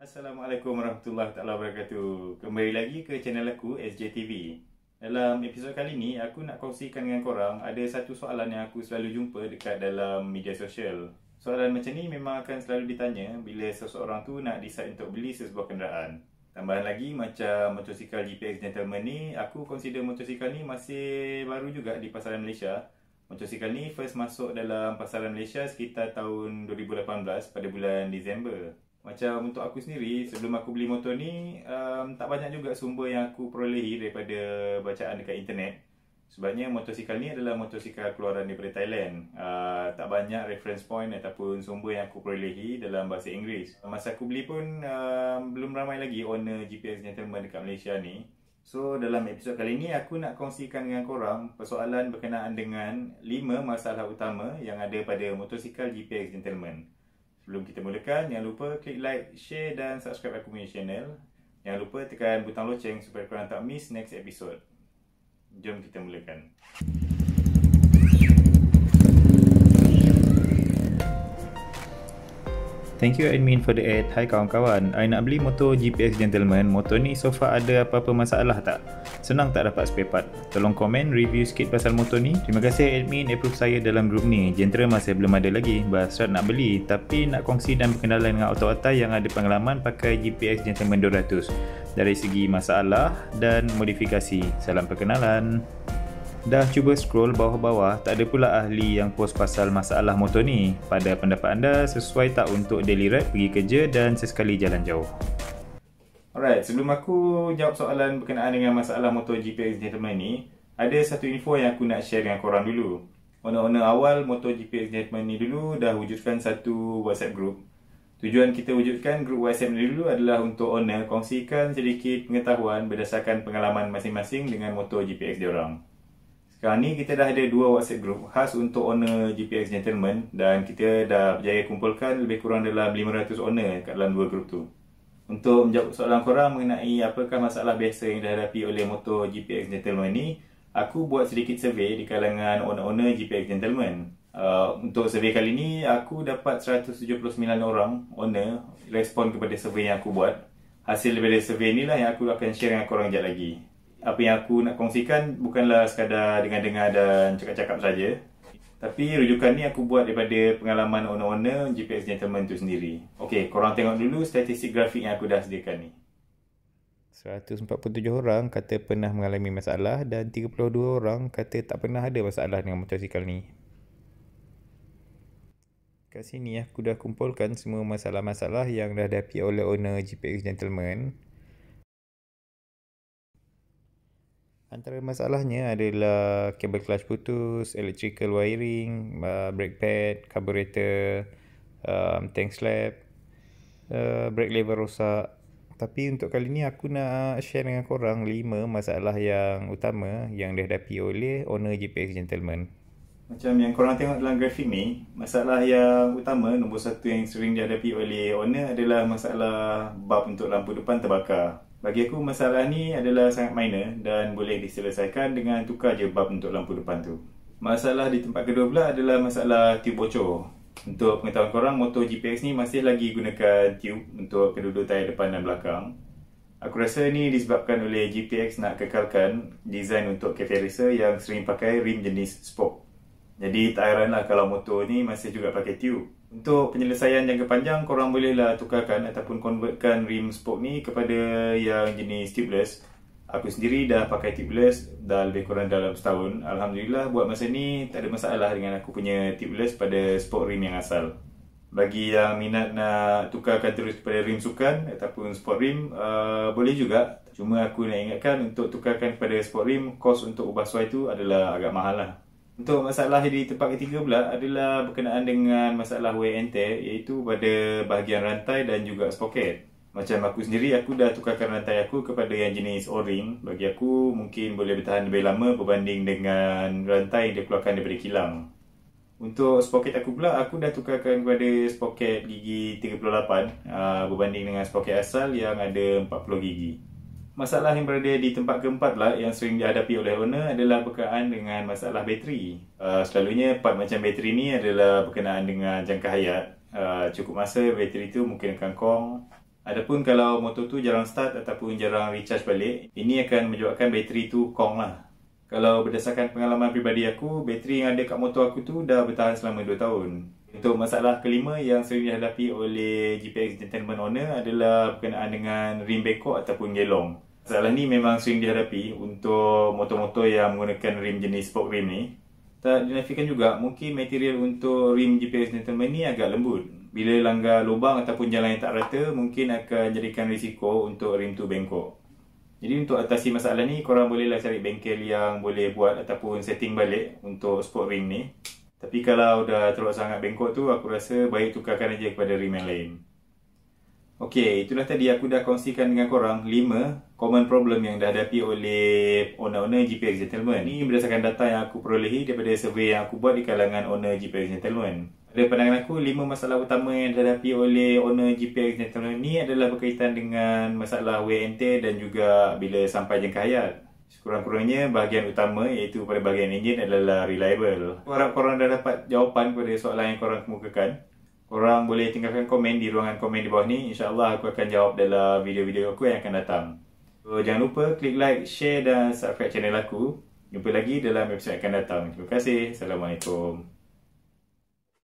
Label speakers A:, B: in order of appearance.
A: Assalamualaikum warahmatullahi taala wabarakatuh. Kembali lagi ke channel aku SJTV. Dalam episod kali ni aku nak kongsikan dengan korang ada satu soalan yang aku selalu jumpa dekat dalam media sosial. Soalan macam ni memang akan selalu ditanya bila seseorang tu nak decide untuk beli sesebuah kenderaan. Tambahan lagi macam motosikal GPX Gentleman ni, aku consider motosikal ni masih baru juga di pasaran Malaysia. Motosikal ni first masuk dalam pasaran Malaysia sekitar tahun 2018 pada bulan Disember macam untuk aku sendiri sebelum aku beli motor ni um, tak banyak juga sumber yang aku perolehi daripada bacaan dekat internet sebabnya motosikal ni adalah motosikal keluaran daripada Thailand uh, tak banyak reference point ataupun sumber yang aku perolehi dalam bahasa Inggeris masa aku beli pun um, belum ramai lagi owner GPS yang gentleman dekat Malaysia ni So dalam episod kali ni aku nak kongsikan dengan korang persoalan berkenaan dengan 5 masalah utama yang ada pada motosikal GPS Gentleman. Sebelum kita mulakan, jangan lupa klik like, share dan subscribe aku punya channel. Jangan lupa tekan butang loceng supaya korang tak miss next episode. Jom kita mulakan. Thank you admin for the ad. Hai kawan-kawan, I nak beli motor GPS Gentleman. Motor ni so far ada apa-apa masalah tak? Senang tak dapat spare part? Tolong komen review sikit pasal motor ni. Terima kasih admin approve saya dalam grup ni. Jentera masih belum ada lagi. Basrat nak beli. Tapi nak kongsi dan berkenalan dengan auto atas yang ada pengalaman pakai GPX Gentleman 200. Dari segi masalah dan modifikasi. Salam perkenalan. Dah cuba scroll bawah-bawah, tak ada pula ahli yang post pasal masalah motor ni. Pada pendapat anda, sesuai tak untuk daily ride pergi kerja dan sesekali jalan jauh? Alright, sebelum aku jawab soalan berkenaan dengan masalah MotoGP X Gentleman ni, ada satu info yang aku nak share dengan korang dulu. Owner-owner awal MotoGP X Gentleman ni dulu dah wujudkan satu WhatsApp group. Tujuan kita wujudkan grup WhatsApp ni dulu adalah untuk owner kongsikan sedikit pengetahuan berdasarkan pengalaman masing-masing dengan MotoGP X diorang. Sekarang ni kita dah ada dua WhatsApp group khas untuk owner GPX Gentleman dan kita dah berjaya kumpulkan lebih kurang dalam 500 owner kat dalam dua group tu untuk menjawab soalan korang mengenai apakah masalah biasa yang dihadapi oleh motor GPX Gentleman ini, aku buat sedikit survey di kalangan owner-owner GPX Gentleman uh, untuk survey kali ini, aku dapat 179 orang owner respon kepada survey yang aku buat hasil dari survey inilah yang aku akan share dengan korang sekejap lagi apa yang aku nak kongsikan bukanlah sekadar dengar-dengar dan cakap-cakap saja tapi rujukan ni aku buat daripada pengalaman owner-owner GPS Gentleman tu sendiri. Okey, korang tengok dulu statistik grafik yang aku dah sediakan ni. 147 orang kata pernah mengalami masalah dan 32 orang kata tak pernah ada masalah dengan motosikal ni. Kat sini aku dah kumpulkan semua masalah-masalah yang dah dihapi oleh owner GPS Gentleman. Antara masalahnya adalah kabel clutch putus, electrical wiring, uh, brake pad, carburetor, um, tank slab, uh, brake lever rosak. Tapi untuk kali ni aku nak share dengan korang 5 masalah yang utama yang dihadapi oleh owner GPX Gentleman. Macam yang korang tengok dalam grafik ni, masalah yang utama nombor satu yang sering dihadapi oleh owner adalah masalah bab untuk lampu depan terbakar. Bagi aku masalah ni adalah sangat minor dan boleh diselesaikan dengan tukar je bab untuk lampu depan tu. Masalah di tempat kedua pula adalah masalah tube bocor. Untuk pengetahuan korang, motor GPX ni masih lagi gunakan tube untuk kedua-dua tayar depan dan belakang. Aku rasa ni disebabkan oleh GPX nak kekalkan desain untuk cafe racer yang sering pakai rim jenis spoke. Jadi tak heran lah kalau motor ni masih juga pakai tube. Untuk penyelesaian jangka panjang, korang bolehlah tukarkan ataupun convertkan rim spoke ni kepada yang jenis tubeless. Aku sendiri dah pakai tubeless dah lebih kurang dalam setahun. Alhamdulillah buat masa ni tak ada masalah dengan aku punya tubeless pada spoke rim yang asal. Bagi yang minat nak tukarkan terus kepada rim sukan ataupun sport rim, uh, boleh juga. Cuma aku nak ingatkan untuk tukarkan kepada sport rim, kos untuk ubah suai tu adalah agak mahal lah. Untuk masalah di tempat ketiga pula adalah berkenaan dengan masalah wear and tear iaitu pada bahagian rantai dan juga sprocket. Macam aku sendiri, aku dah tukarkan rantai aku kepada yang jenis O-ring. Bagi aku, mungkin boleh bertahan lebih lama berbanding dengan rantai yang dia keluarkan daripada kilang. Untuk sprocket aku pula, aku dah tukarkan kepada sprocket gigi 38 ah, berbanding dengan sprocket asal yang ada 40 gigi masalah yang berada di tempat keempat pula yang sering dihadapi oleh owner adalah berkaitan dengan masalah bateri. Uh, selalunya part macam bateri ni adalah berkenaan dengan jangka hayat. Uh, cukup masa bateri tu mungkin akan kong. Adapun kalau motor tu jarang start ataupun jarang recharge balik, ini akan menyebabkan bateri tu kong lah. Kalau berdasarkan pengalaman pribadi aku, bateri yang ada kat motor aku tu dah bertahan selama 2 tahun. Untuk masalah kelima yang sering dihadapi oleh GPX Gentleman Owner adalah berkenaan dengan rim bekok ataupun gelong. Masalah ni memang sering dihadapi untuk motor-motor yang menggunakan rim jenis sport rim ni. Tak dinafikan juga, mungkin material untuk rim GPS Nintendo ni agak lembut. Bila langgar lubang ataupun jalan yang tak rata, mungkin akan jadikan risiko untuk rim tu bengkok. Jadi untuk atasi masalah ni, korang bolehlah cari bengkel yang boleh buat ataupun setting balik untuk sport rim ni. Tapi kalau dah teruk sangat bengkok tu, aku rasa baik tukarkan aja kepada rim yang lain. Okey, itulah tadi aku dah kongsikan dengan korang 5 common problem yang dihadapi oleh owner-owner GPX Gentleman. Ini berdasarkan data yang aku perolehi daripada survey yang aku buat di kalangan owner GPX Gentleman. Dari pandangan aku, 5 masalah utama yang dihadapi oleh owner GPX Gentleman ni adalah berkaitan dengan masalah WNT dan juga bila sampai jangka hayat. Sekurang-kurangnya bahagian utama iaitu pada bahagian engine adalah reliable. Aku harap korang dah dapat jawapan kepada soalan yang korang kemukakan. Korang boleh tinggalkan komen di ruangan komen di bawah ni. InsyaAllah aku akan jawab dalam video-video aku yang akan datang. So, jangan lupa klik like, share dan subscribe channel aku. Jumpa lagi dalam episode yang akan datang. Terima kasih. Assalamualaikum.